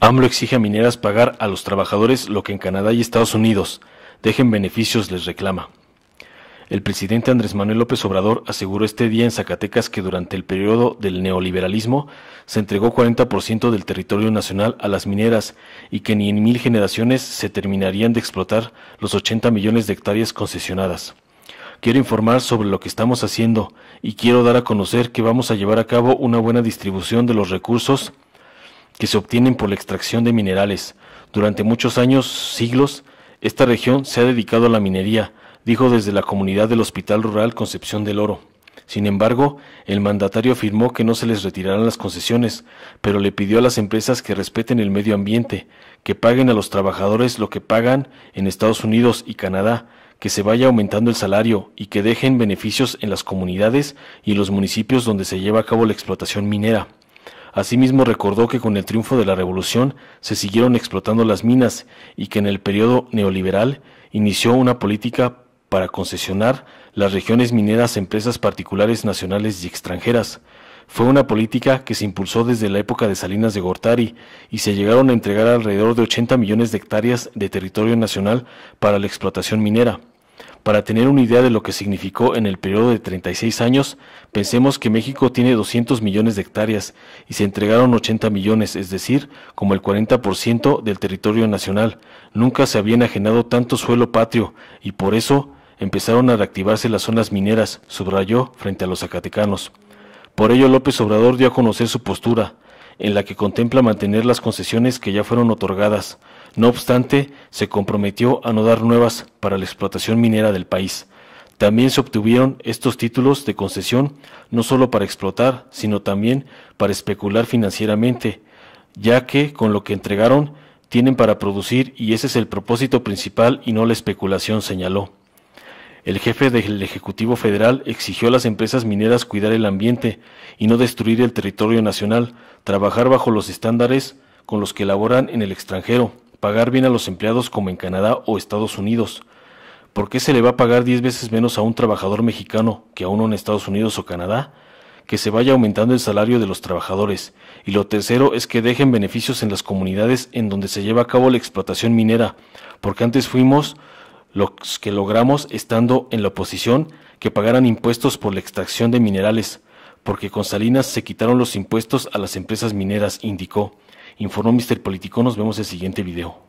AMLO exige a mineras pagar a los trabajadores lo que en Canadá y Estados Unidos dejen beneficios, les reclama. El presidente Andrés Manuel López Obrador aseguró este día en Zacatecas que durante el periodo del neoliberalismo se entregó 40% del territorio nacional a las mineras y que ni en mil generaciones se terminarían de explotar los 80 millones de hectáreas concesionadas. Quiero informar sobre lo que estamos haciendo y quiero dar a conocer que vamos a llevar a cabo una buena distribución de los recursos que se obtienen por la extracción de minerales. Durante muchos años, siglos, esta región se ha dedicado a la minería, dijo desde la comunidad del Hospital Rural Concepción del Oro. Sin embargo, el mandatario afirmó que no se les retirarán las concesiones, pero le pidió a las empresas que respeten el medio ambiente, que paguen a los trabajadores lo que pagan en Estados Unidos y Canadá, que se vaya aumentando el salario y que dejen beneficios en las comunidades y los municipios donde se lleva a cabo la explotación minera. Asimismo recordó que con el triunfo de la revolución se siguieron explotando las minas y que en el periodo neoliberal inició una política para concesionar las regiones mineras a empresas particulares nacionales y extranjeras. Fue una política que se impulsó desde la época de Salinas de Gortari y se llegaron a entregar alrededor de 80 millones de hectáreas de territorio nacional para la explotación minera. Para tener una idea de lo que significó en el periodo de treinta y seis años, pensemos que México tiene doscientos millones de hectáreas y se entregaron ochenta millones, es decir, como el cuarenta por ciento del territorio nacional. Nunca se había enajenado tanto suelo patrio y por eso empezaron a reactivarse las zonas mineras, subrayó frente a los zacatecanos. Por ello López Obrador dio a conocer su postura, en la que contempla mantener las concesiones que ya fueron otorgadas. No obstante, se comprometió a no dar nuevas para la explotación minera del país. También se obtuvieron estos títulos de concesión no solo para explotar, sino también para especular financieramente, ya que con lo que entregaron tienen para producir y ese es el propósito principal y no la especulación, señaló. El jefe del Ejecutivo Federal exigió a las empresas mineras cuidar el ambiente y no destruir el territorio nacional, trabajar bajo los estándares con los que laboran en el extranjero, pagar bien a los empleados como en Canadá o Estados Unidos. ¿Por qué se le va a pagar diez veces menos a un trabajador mexicano que a uno en Estados Unidos o Canadá? Que se vaya aumentando el salario de los trabajadores. Y lo tercero es que dejen beneficios en las comunidades en donde se lleva a cabo la explotación minera, porque antes fuimos los que logramos estando en la oposición que pagaran impuestos por la extracción de minerales, porque con Salinas se quitaron los impuestos a las empresas mineras, indicó. Informó Mr. Político, nos vemos en el siguiente video.